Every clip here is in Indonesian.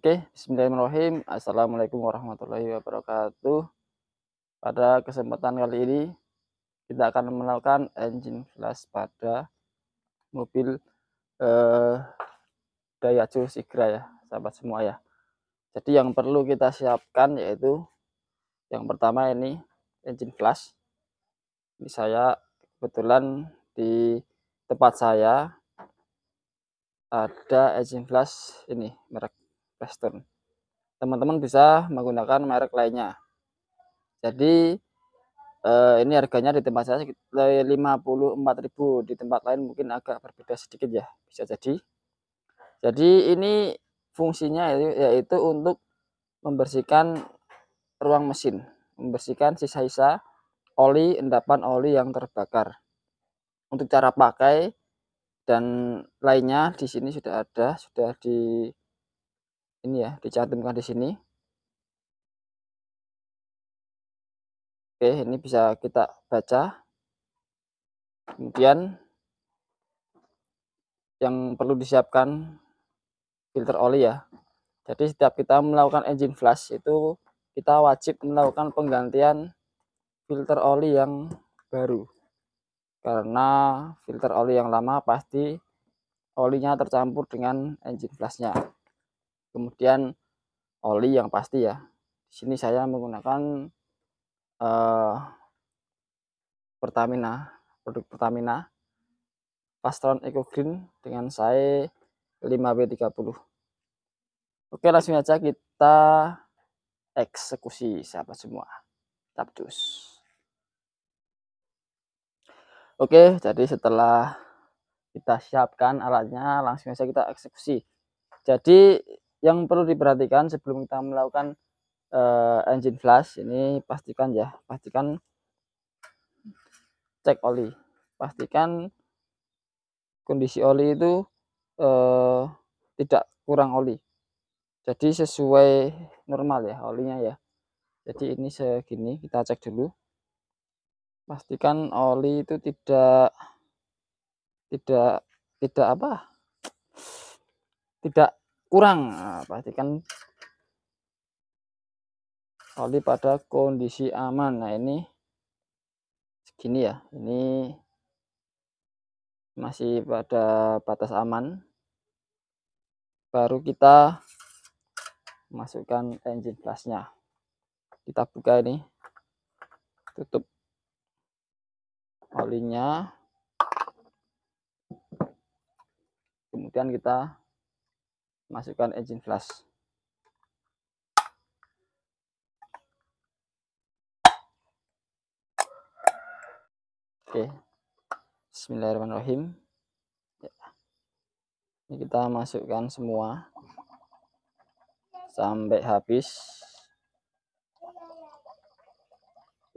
Oke, bismillahirrahmanirrahim. Assalamualaikum warahmatullahi wabarakatuh. Pada kesempatan kali ini, kita akan melakukan engine flash pada mobil eh, Daihatsu Sigra ya, sahabat semua ya. Jadi yang perlu kita siapkan yaitu yang pertama ini engine flash. Ini saya kebetulan di tempat saya ada engine flash ini merek Western. Teman-teman bisa menggunakan merek lainnya. Jadi eh, ini harganya di tempat saya 54.000, di tempat lain mungkin agak berbeda sedikit ya, bisa jadi. Jadi ini fungsinya yaitu untuk membersihkan ruang mesin, membersihkan sisa-sisa oli endapan oli yang terbakar. Untuk cara pakai dan lainnya di sini sudah ada, sudah di ini ya dicantumkan di sini oke ini bisa kita baca kemudian yang perlu disiapkan filter oli ya jadi setiap kita melakukan engine flush itu kita wajib melakukan penggantian filter oli yang baru karena filter oli yang lama pasti olinya tercampur dengan engine flashnya kemudian oli yang pasti ya di sini saya menggunakan uh, Pertamina produk Pertamina Pastron Eco Green dengan saya 5W30 oke langsung aja kita eksekusi sahabat semua Tabdus Oke, jadi setelah kita siapkan alatnya, langsung saja kita eksekusi. Jadi yang perlu diperhatikan sebelum kita melakukan uh, engine flash ini pastikan ya pastikan cek oli pastikan kondisi oli itu uh, tidak kurang oli jadi sesuai normal ya olinya ya jadi ini segini kita cek dulu pastikan oli itu tidak tidak tidak apa tidak kurang nah, pastikan oli pada kondisi aman nah ini segini ya ini masih pada batas aman baru kita masukkan engine flashnya kita buka ini tutup olinya kemudian kita masukkan engine flash oke Bismillahirrahmanirrahim ya. ini kita masukkan semua sampai habis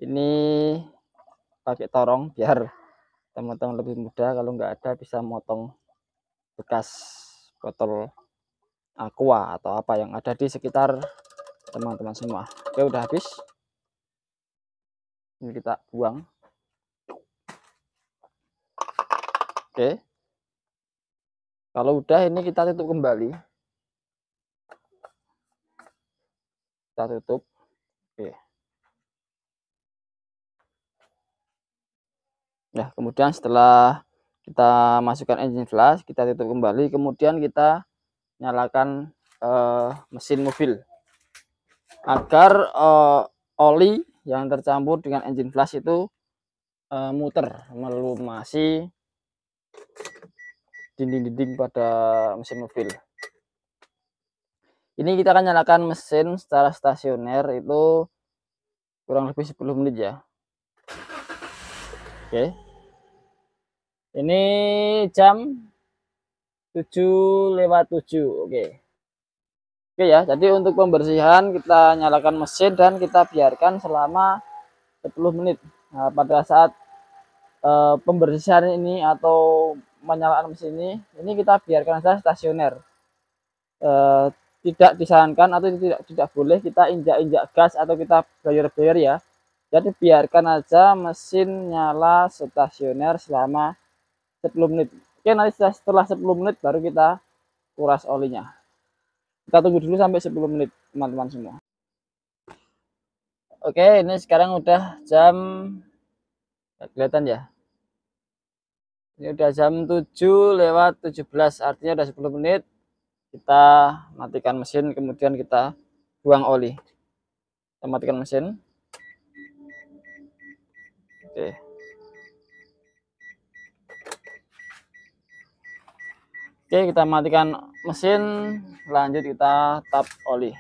ini pakai torong biar teman-teman lebih mudah kalau nggak ada bisa motong bekas botol aqua atau apa yang ada di sekitar teman-teman semua oke udah habis ini kita buang oke kalau udah ini kita tutup kembali kita tutup oke nah kemudian setelah kita masukkan engine flash kita tutup kembali kemudian kita nyalakan uh, mesin mobil agar uh, oli yang tercampur dengan engine flash itu uh, muter melumasi dinding-dinding pada mesin mobil ini kita akan nyalakan mesin secara stasioner itu kurang lebih 10 menit ya oke okay. ini jam 7 lewat 7 oke okay. oke ya jadi untuk pembersihan kita nyalakan mesin dan kita biarkan selama 10 menit nah, pada saat uh, pembersihan ini atau menyalakan mesin ini ini kita biarkan saja stasioner uh, tidak disarankan atau tidak tidak boleh kita injak-injak gas atau kita bayar-bayar ya jadi biarkan aja mesin nyala stasioner selama 10 menit Oke, nanti setelah 10 menit baru kita kuras olinya. Kita tunggu dulu sampai 10 menit, teman-teman semua. Oke, ini sekarang udah jam kelihatan ya. Ini udah jam 7 lewat 17, artinya udah 10 menit. Kita matikan mesin, kemudian kita buang oli. Kita matikan mesin. Oke. Oke, kita matikan mesin. Lanjut kita tap oli.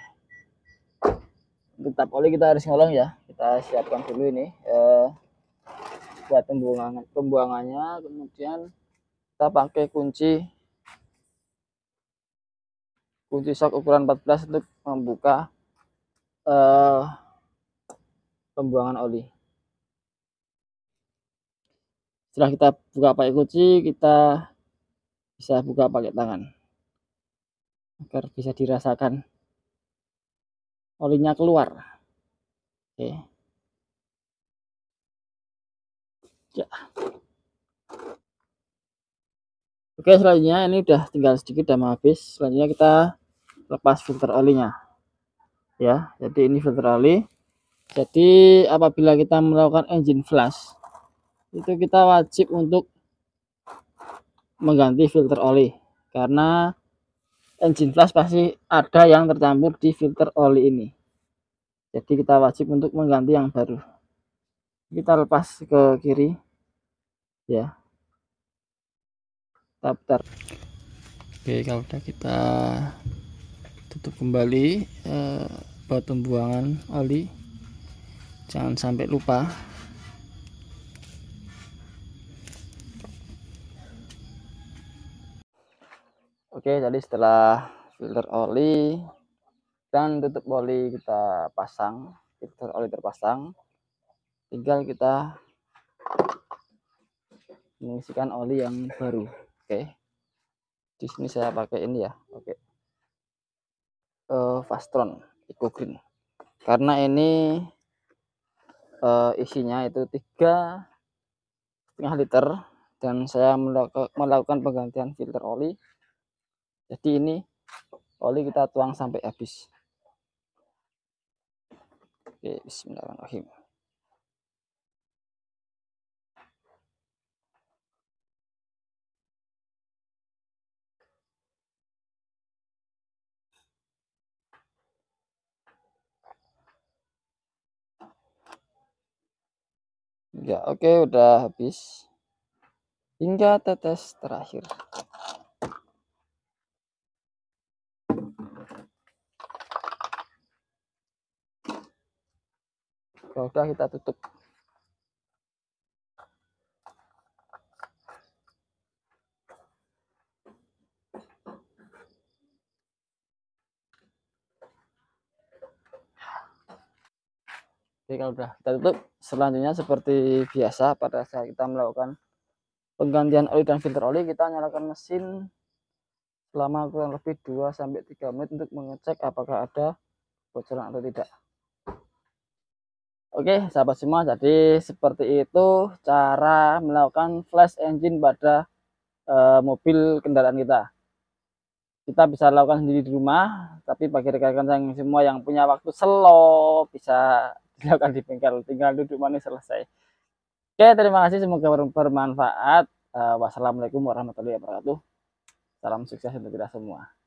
Untuk tap oli kita harus ngolong ya. Kita siapkan dulu ini eh, buat pembuangan pembuangannya. Kemudian kita pakai kunci kunci sok ukuran 14 untuk membuka eh, pembuangan oli. Setelah kita buka pakai kunci, kita bisa buka pakai tangan agar bisa dirasakan olinya keluar oke ya oke selanjutnya ini udah tinggal sedikit udah habis selanjutnya kita lepas filter olinya ya jadi ini filter oli jadi apabila kita melakukan engine flash itu kita wajib untuk mengganti filter oli karena engine flash pasti ada yang tercampur di filter oli ini jadi kita wajib untuk mengganti yang baru kita lepas ke kiri ya kita putar oke kalau sudah kita tutup kembali eh, batu buangan oli jangan sampai lupa Oke, jadi setelah filter oli dan tutup oli kita pasang, filter oli terpasang, tinggal kita mengisikan oli yang baru. Oke. Di sini saya pakai ini ya. Oke. Uh, Fastron Eco Green. Karena ini uh, isinya itu tiga setengah liter dan saya melakukan penggantian filter oli jadi ini oli kita tuang sampai habis Oke, bismillahirrahmanirrahim Ya, oke, udah habis. Hingga tetes terakhir. ya udah kita tutup Oke, kalau udah kita tutup, selanjutnya seperti biasa pada saat kita melakukan penggantian oli dan filter oli, kita nyalakan mesin selama kurang lebih 2 sampai 3 menit untuk mengecek apakah ada bocoran atau tidak. Oke sahabat semua jadi seperti itu cara melakukan flash engine pada e, mobil kendaraan kita kita bisa lakukan sendiri di rumah tapi bagi rekan-rekan yang semua yang punya waktu selo bisa dilakukan di bengkel tinggal duduk manis selesai oke terima kasih semoga bermanfaat uh, wassalamualaikum warahmatullahi wabarakatuh salam sukses untuk kita semua